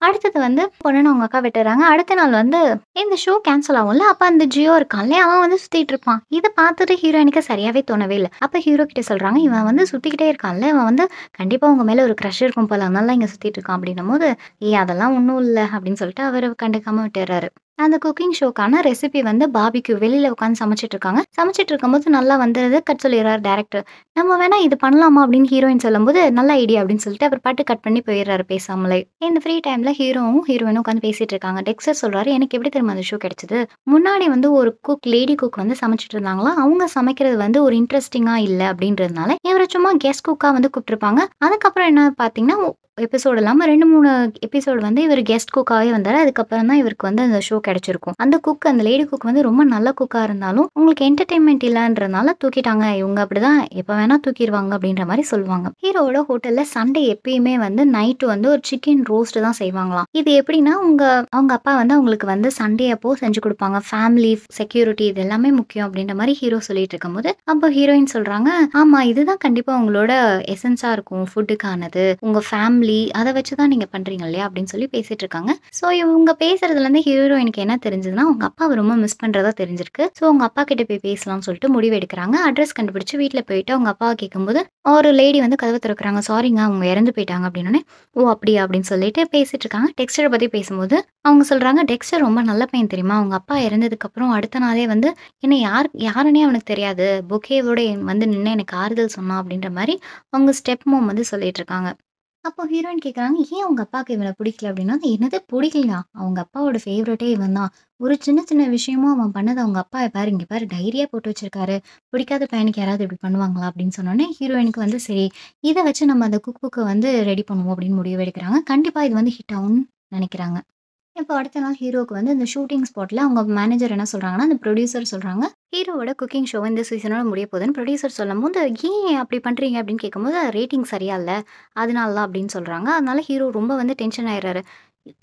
அடுத்தது வந்து பொண்ணுன்னு அவங்க அக்கா விட்டுறாங்க அடுத்த நாள் வந்து இந்த ஷோ கேன்சல் ஆகும்ல அப்போ அந்த ஜியோ இருக்கான்ல அவன் வந்து சுற்றிட்டு இருப்பான் இதை பார்த்துட்டு ஹீரோயினுக்கு சரியாகவே தோணவே இல்லை அப்போ ஹீரோ கிட்ட சொல்கிறாங்க இவன் வந்து சுற்றிக்கிட்டே இருக்கான்ல இவன் வந்து கண்டிப்பாக உங்கள் மேலே ஒரு க்ரஷ் இருக்கும் போல அதனால இங்கே சுற்றிட்டு இருக்கான் அப்படின்னும் போது ஏ அதெல்லாம் ஒன்றும் இல்லை அப்படின்னு சொல்லிட்டு அவர் கண்டுக்காமல் விட்டுறாரு அந்த குக்கிங் ஷோக்கான ரெசிபி வந்து பாபிக்கு வெளியில் உட்காந்து சமைச்சிட்டு இருக்காங்க சமைச்சிட்டு இருக்கும்போது நல்லா வந்தது கட் சொல்லிடுறாரு டேரக்டர் நம்ம வேணா இது பண்ணலாமா அப்படின்னு ஹீரோயின் சொல்லும்போது நல்ல ஐடியா அப்படின்னு சொல்லிட்டு அவர் பாட்டு கட் பண்ணி போயிடுறாரு பேசாமலே இந்த ஃப்ரீ டைம்ல ஹீரோவும் ஹீரோயினும் உட்காந்து பேசிட்டு இருக்காங்க டெக்ஸர் சொல்றாரு எனக்கு எப்படி தெரியுமா அந்த ஷோ கிடைச்சது முன்னாடி வந்து ஒரு குக் லேடி குக் வந்து சமைச்சிட்டு இருந்தாங்களா அவங்க சமைக்கிறது வந்து ஒரு இன்ட்ரெஸ்டிங்கா இல்லை அப்படின்றதுனால இவரை சும்மா கெஸ்ட் குக்கா வந்து கூப்பிட்டுருப்பாங்க அதுக்கப்புறம் என்ன பார்த்தீங்கன்னா எபிசோடு இல்லாமல் ரெண்டு மூணு எபிசோடு வந்து இவர் கெஸ்ட் குக்காகவே வந்தார் அதுக்கப்புறம் தான் இவருக்கு வந்து அந்த ஷோ கிடச்சிருக்கும் அந்த குக் அந்த லேடி குக் வந்து ரொம்ப நல்ல குக்காக இருந்தாலும் உங்களுக்கு என்டர்டைன்மெண்ட் இல்லைன்றதுனால தூக்கிட்டாங்க இவங்க அப்படிதான் எப்போ வேணால் தூக்கிடுவாங்க அப்படின்ற மாதிரி சொல்லுவாங்க ஹீரோட ஹோட்டலில் சண்டே எப்பயுமே வந்து நைட்டு வந்து ஒரு சிக்கன் ரோஸ்ட் தான் செய்வாங்களாம் இது எப்படின்னா உங்கள் அவங்க அப்பா வந்து அவங்களுக்கு வந்து சண்டே அப்போ செஞ்சு கொடுப்பாங்க ஃபேமிலி செக்யூரிட்டி இது எல்லாமே முக்கியம் அப்படின்ற மாதிரி ஹீரோ சொல்லிட்டு போது அப்போ ஹீரோயின் சொல்கிறாங்க ஆமாம் இதுதான் கண்டிப்பாக உங்களோட எசன்ஸாக இருக்கும் ஃபுட்டுக்கானது உங்கள் ஃபேமிலி ஃபேமிலி அதை வச்சு தான் நீங்கள் பண்ணுறீங்க இல்லையா அப்படின்னு சொல்லி பேசிகிட்டு இருக்காங்க ஸோ இவங்க பேசுகிறதுலேருந்து ஹீரோயினுக்கு என்ன தெரிஞ்சதுன்னா அவங்க அப்பாவை ரொம்ப மிஸ் பண்ணுறதா தெரிஞ்சிருக்கு ஸோ அவங்க அப்பா கிட்ட போய் பேசலாம்னு சொல்லிட்டு முடிவு எடுக்கிறாங்க அட்ரஸ் கண்டுபிடிச்சி வீட்டில் போயிட்டு அவங்க அப்பாவை கேட்கும்போது ஒரு லேடி வந்து கதவை திறக்கிறாங்க சாரிங்க அவங்க இறந்து போயிட்டாங்க அப்படின்னே ஓ அப்படியா அப்படின்னு சொல்லிட்டு பேசிட்டு இருக்காங்க டெக்ஸ்டரை பற்றி பேசும்போது அவங்க சொல்கிறாங்க டெக்ஸ்டர் ரொம்ப நல்ல பையன் தெரியுமா அவங்க அப்பா இறந்ததுக்கப்புறம் அடுத்த நாளே வந்து என்னை யார் யாருன்னே அவனுக்கு தெரியாது பொக்கேவோட வந்து நின்று எனக்கு ஆறுதல் சொன்னான் அப்படின்ற மாதிரி அவங்க ஸ்டெப் மோம் வந்து சொல்லிட்டு இருக்காங்க அப்போ ஹீரோயின் கேட்குறாங்க ஏன் அவங்க அப்பாவுக்கு இவனை பிடிக்கல அப்படின்னா என்னது பிடிக்கலையா அவங்க அப்பாவோட ஃபேவரட்டே இவன் தான் ஒரு சின்ன சின்ன விஷயமும் அவன் பண்ணது அவங்க அப்பா பாரு இங்கே பாரு டைரியாக போட்டு வச்சிருக்காரு பிடிக்காத பையனுக்கு யாராவது இப்படி பண்ணுவாங்களா அப்படின்னு சொன்னோன்னே ஹீரோயினுக்கு வந்து சரி இதை வச்சு நம்ம அந்த குக் புக்கு வந்து ரெடி பண்ணுவோம் அப்படின்னு முடிவு எடுக்கிறாங்க கண்டிப்பாக இது வந்து ஹிட் ஆகும்னு நினைக்கிறாங்க இப்போ அடுத்த நாள் ஹீரோக்கு வந்து இந்த ஷூட்டிங் ஸ்பாட்டில் அவங்க மேனேஜர் என்ன சொல்கிறாங்கன்னா அந்த ப்ரொடியூசர் சொல்கிறாங்க ஹீரோவோட குக்கிங் ஷோ இந்த சீசனோட முடிய போதுன்னு ப்ரொடியூசர் சொல்லும் போது ஏன் அப்படி பண்ணுறீங்க அப்படின்னு கேட்கும்போது ரேட்டிங் சரியா இல்லை அதனால தான் அப்படின்னு சொல்கிறாங்க அதனால ஹீரோ ரொம்ப வந்து டென்ஷன் ஆயிடுறாரு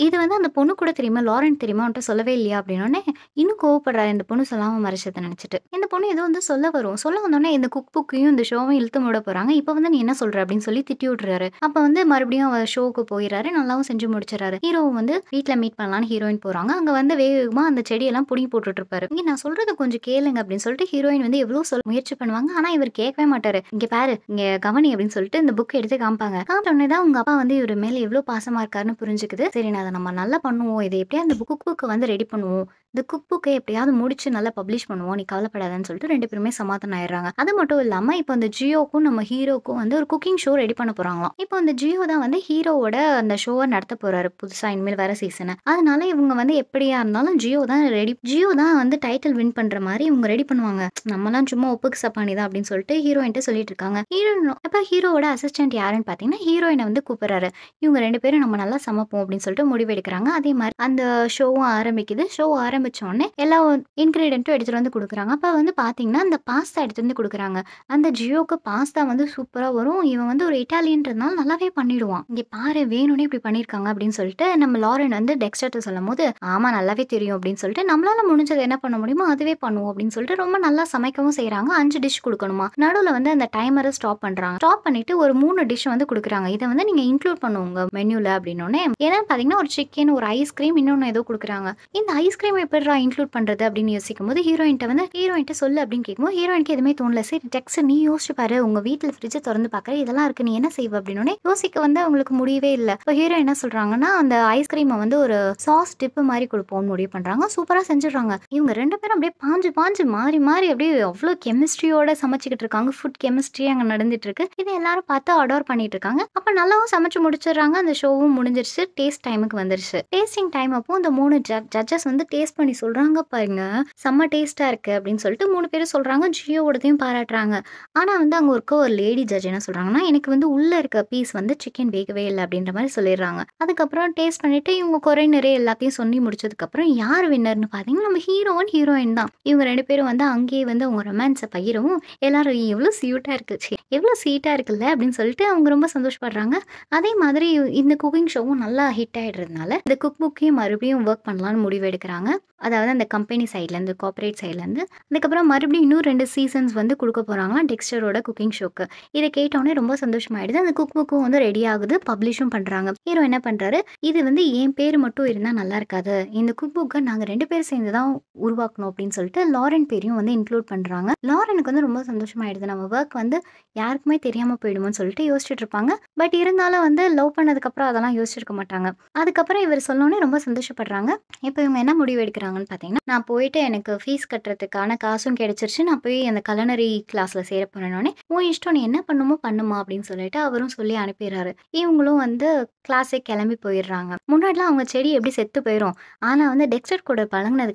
இது வந்து அந்த பொண்ணு கூட தெரியுமா லாரன் தெரியுமா அவன்கிட்ட சொல்லவே இல்லையா அப்படின்னோடனே இன்னும் கோவப்படுறாரு இந்த பொண்ணு சொல்லாம மறைச்சதை நினைச்சிட்டு இந்த பொண்ணு ஏதோ வந்து சொல்ல வரும் சொல்ல வந்தோடனே இந்த குக் புக்கையும் இந்த ஷோவும் இழுத்து மூட போறாங்க இப்போ வந்து நீ என்ன சொல்ற அப்படின்னு சொல்லி திட்டி விட்றாரு அப்ப வந்து மறுபடியும் அவர் ஷோவுக்கு போயிடறாரு நல்லாவும் செஞ்சு முடிச்சிடறாரு ஹீரோவும் வந்து வீட்டில் மீட் பண்ணலான்னு ஹீரோயின் போறாங்க அங்கே வந்து வேகமா அந்த செடியெல்லாம் புடிங்கி போட்டுட்டு இருப்பாரு இங்க நான் சொல்றது கொஞ்சம் கேளுங்க அப்படின்னு சொல்லிட்டு ஹீரோயின் வந்து எவ்வளவு சொல்ல முயற்சி பண்ணுவாங்க ஆனால் இவர் கேட்கவே மாட்டாரு இங்கே பாரு இங்கே கவனி அப்படின்னு சொல்லிட்டு இந்த புக் எடுத்து காமிப்பாங்க காமிட்டோடனே உங்க அப்பா வந்து இவர் மேலே எவ்வளவு பாசமா இருக்காருன்னு புரிஞ்சுக்குது சரி அதை நம்ம நல்லா பண்ணுவோம் இதை எப்படியா அந்த புக்குக்கு வந்து ரெடி பண்ணுவோம் இந்த குக் எப்படியாவது முடிச்சு நல்லா பப்ளிஷ் பண்ணுவோம் நீ கவலைப்படாதன்னு சொல்லிட்டு ரெண்டு பேருமே சமாதானம் ஆயிடுறாங்க அது மட்டும் இல்லாமல் இப்போ அந்த ஜியோக்கும் நம்ம ஹீரோக்கும் வந்து ஒரு குக்கிங் ஷோ ரெடி பண்ண போறாங்களாம் இப்போ அந்த ஜியோ தான் வந்து ஹீரோவோட அந்த ஷோவை நடத்த போகிறாரு புதுசாக இனிமேல் வர சீசனை அதனால இவங்க வந்து எப்படியா இருந்தாலும் ஜியோ தான் ரெடி ஜியோ தான் வந்து டைட்டில் வின் பண்ணுற மாதிரி இவங்க ரெடி பண்ணுவாங்க நம்மலாம் சும்மா ஒப்புக்கு சப்பானி தான் அப்படின்னு சொல்லிட்டு ஹீரோயின்ட்டு சொல்லிட்டு இருக்காங்க ஹீரோயின் இப்போ ஹீரோவோட அசிஸ்டன்ட் யாருன்னு பார்த்தீங்கன்னா ஹீரோயினை வந்து கூப்பிட்றாரு இவங்க ரெண்டு பேரும் நம்ம நல்லா சமைப்போம் அப்படின்னு சொல்லிட்டு முடிவெடுக்கிறாங்க அதே மாதிரி அந்த ஷோவும் ஆரம்பிக்குது ஷோ ஆரம்பி ஆரம்பிச்சோடனே எல்லா இன்க்ரீடியண்ட்டும் எடுத்துகிட்டு வந்து கொடுக்குறாங்க அப்போ வந்து பார்த்தீங்கன்னா அந்த பாஸ்தா எடுத்துகிட்டு வந்து கொடுக்குறாங்க அந்த ஜியோக்கு பாஸ்தா வந்து சூப்பராக வரும் இவன் வந்து ஒரு இட்டாலியன்றதுனால நல்லாவே பண்ணிடுவான் இங்கே பாரு வேணும்னே இப்படி பண்ணியிருக்காங்க அப்படின்னு சொல்லிட்டு நம்ம லாரன் வந்து டெக்ஸ்டர்ட்ட சொல்லும் போது ஆமாம் நல்லாவே தெரியும் அப்படின்னு சொல்லிட்டு நம்மளால முடிஞ்சது என்ன பண்ண முடியுமோ அதுவே பண்ணுவோம் அப்படின்னு சொல்லிட்டு ரொம்ப நல்லா சமைக்கவும் செய்கிறாங்க அஞ்சு டிஷ் கொடுக்கணுமா நடுவில் வந்து அந்த டைமரை ஸ்டாப் பண்ணுறாங்க ஸ்டாப் பண்ணிட்டு ஒரு மூணு டிஷ் வந்து கொடுக்குறாங்க இதை வந்து நீங்கள் இன்க்ளூட் பண்ணுவோங்க மெனுவில் அப்படின்னோடனே ஏன்னா பார்த்தீங்கன்னா ஒரு சிக்கன் ஒரு ஐஸ்கிரீம் இன்னொன்று ஏதோ கொடுக்குறாங்க இந்த ஐஸ்கிரீம் எப்படிரா இன்க்ளூட் பண்ணுறது அப்படின்னு யோசிக்கும் போது ஹீரோயின்ட்ட வந்து ஹீரோயின்ட்ட சொல்லு அப்படின்னு கேட்கும்போது ஹீரோயினுக்கு எதுவுமே தோணல சரி டெக்ஸ் நீ யோசிச்சு பாரு உங்கள் வீட்டில் ஃப்ரிட்ஜ் திறந்து பார்க்குற இதெல்லாம் இருக்கு நீ என்ன செய்வ அப்படின்னு யோசிக்க வந்து அவங்களுக்கு முடியவே இல்லை இப்போ ஹீரோ என்ன சொல்கிறாங்கன்னா அந்த ஐஸ்கிரீம் வந்து ஒரு சாஸ் டிப்பு மாதிரி கொடுப்போம் முடிவு பண்ணுறாங்க சூப்பராக செஞ்சிடறாங்க இவங்க ரெண்டு பேரும் அப்படியே பாஞ்சு பாஞ்சு மாறி மாறி அப்படியே அவ்வளோ கெமிஸ்ட்ரியோட சமைச்சிக்கிட்டு இருக்காங்க ஃபுட் கெமிஸ்ட்ரி அங்கே நடந்துட்டு இருக்கு இது எல்லாரும் பார்த்து அடோர் பண்ணிட்டு இருக்காங்க அப்போ நல்லாவும் சமைச்சு முடிச்சிடுறாங்க அந்த ஷோவும் முடிஞ்சிருச்சு டேஸ்ட் டைமுக்கு வந்துருச்சு டேஸ்டிங் டைம் அப்போ அந்த மூணு ஜட்ஜஸ் வந்து டேஸ்ட் பண்ணி சொல்றாங்க பாருங்க செம்ம டேஸ்டா இருக்கு அப்படின்னு சொல்லிட்டு மூணு பேரும் சொல்றாங்க ஜியோவோடதையும் பாராட்டுறாங்க ஆனா வந்து அங்க இருக்க ஒரு லேடி ஜட்ஜ் என்ன சொல்றாங்கன்னா எனக்கு வந்து உள்ள இருக்க பீஸ் வந்து சிக்கன் வேகவே இல்லை அப்படின்ற மாதிரி சொல்லிடுறாங்க அதுக்கப்புறம் டேஸ்ட் பண்ணிட்டு இவங்க குறை நிறைய எல்லாத்தையும் சொல்லி முடிச்சதுக்கப்புறம் யார் வின்னர்னு பார்த்தீங்கன்னா நம்ம ஹீரோயின் ஹீரோயின் தான் இவங்க ரெண்டு பேரும் வந்து அங்கேயே வந்து அவங்க ரொமான்ஸை பகிரவும் எல்லாரும் எவ்வளவு சியூட்டாக இருக்கு எவ்வளவு சீட்டா இருக்குல்ல அப்படின்னு சொல்லிட்டு அவங்க ரொம்ப சந்தோஷப்படுறாங்க அதே மாதிரி இந்த குக்கிங் ஷோவும் நல்லா ஹிட் ஆயிடுறதுனால இந்த குக் புக்கையும் மறுபடியும் ஒர்க் பண்ணலாம்னு முடிவு எடுக்கிறாங்க அதாவது அந்த கம்பெனி சைட்லேருந்து கார்ப்பரேட் சைட்லேருந்து அதுக்கப்புறம் மறுபடியும் இன்னும் ரெண்டு சீசன்ஸ் வந்து கொடுக்க போகிறாங்களாம் டெக்ஸ்டரோட குக்கிங் ஷோக்கு இதை கேட்டோன்னே ரொம்ப சந்தோஷமாயிடுது அந்த குக் புக்கும் வந்து ரெடி ஆகுது பப்ளிஷும் பண்ணுறாங்க ஹீரோ என்ன பண்ணுறாரு இது வந்து என் பேர் மட்டும் இருந்தால் நல்லா இருக்காது இந்த குக் புக்கை நாங்கள் ரெண்டு பேர் சேர்ந்து தான் உருவாக்கணும் அப்படின்னு சொல்லிட்டு லாரன் பேரையும் வந்து இன்க்ளூட் பண்ணுறாங்க லாரனுக்கு வந்து ரொம்ப சந்தோஷமாயிடுது நம்ம ஒர்க் வந்து யாருக்குமே தெரியாமல் போயிடுமோன்னு சொல்லிட்டு யோசிச்சுட்டு இருப்பாங்க பட் இருந்தாலும் வந்து லவ் பண்ணதுக்கப்புறம் அதெல்லாம் யோசிச்சிருக்க மாட்டாங்க அதுக்கப்புறம் இவர் சொன்னோன்னே ரொம்ப சந்தோஷப்படுறாங்க இப்போ இவங்க என்ன முடிவு எடுக்கிறாங்க சொல்லியிருந்தாங்கன்னு பார்த்தீங்கன்னா நான் போயிட்டு எனக்கு ஃபீஸ் கட்டுறதுக்கான காசும் கிடைச்சிருச்சு நான் போய் அந்த கலனரி கிளாஸில் சேர போனோடனே உன் இஷ்டம் நீ என்ன பண்ணுமோ பண்ணுமா அப்படின்னு சொல்லிட்டு அவரும் சொல்லி அனுப்பிடுறாரு இவங்களும் வந்து கிளாஸே கிளம்பி போயிடுறாங்க முன்னாடிலாம் அவங்க செடி எப்படி செத்து போயிடும் ஆனால் வந்து டெக்ஸ்டர் கூட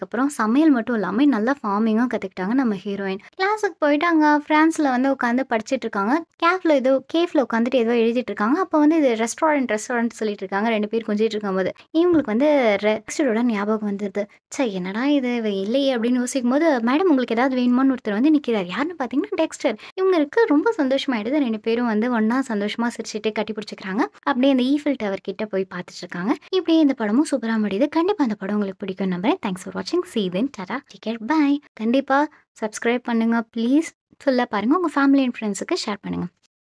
அப்புறம் சமையல் மட்டும் இல்லாமல் நல்லா ஃபார்மிங்கும் கற்றுக்கிட்டாங்க நம்ம ஹீரோயின் கிளாஸுக்கு போயிட்டு அங்கே ஃப்ரான்ஸில் வந்து உட்காந்து படிச்சுட்டு இருக்காங்க கேஃபில் ஏதோ கேஃபில் உட்காந்துட்டு ஏதோ எழுதிட்டு இருக்காங்க அப்போ வந்து இது ரெஸ்டாரண்ட் ரெஸ்டாரண்ட் சொல்லிட்டு இருக்காங்க ரெண்டு பேர் குஞ்சிட்டு இருக்கும்போது இவங்களுக்கு வந்து ரெக்ஸ்டோட ஞாபகம் வந்துடுது ச சார் என்னடா இது இல்லையே அப்படின்னு யோசிக்கும் போது மேடம் உங்களுக்கு ஏதாவது வேணுமான்னு ஒருத்தர் வந்து நிற்கிறார் யாருன்னு பார்த்தீங்கன்னா டெக்ஸ்டர் இவங்களுக்கு ரொம்ப சந்தோஷமாயிடுது ரெண்டு பேரும் வந்து ஒன்றா சந்தோஷமாக சிரிச்சுட்டு கட்டி பிடிச்சிருக்காங்க அப்படியே அந்த ஈஃபில் டவர் கிட்ட போய் பார்த்துட்டு இருக்காங்க இப்படியே இந்த படமும் சூப்பராக முடியுது கண்டிப்பாக அந்த படம் உங்களுக்கு பிடிக்கும் நம்புறேன் தேங்க்ஸ் ஃபார் வாட்சிங் சீதன் டரா டிக்கெட் பாய் கண்டிப்பாக சப்ஸ்கிரைப் பண்ணுங்க ப்ளீஸ் சொல்ல பாருங்க உங்கள் ஃபேமிலி அண்ட் ஃப்ரெண்ட்ஸுக்கு ஷேர் பண்ணுங்கள்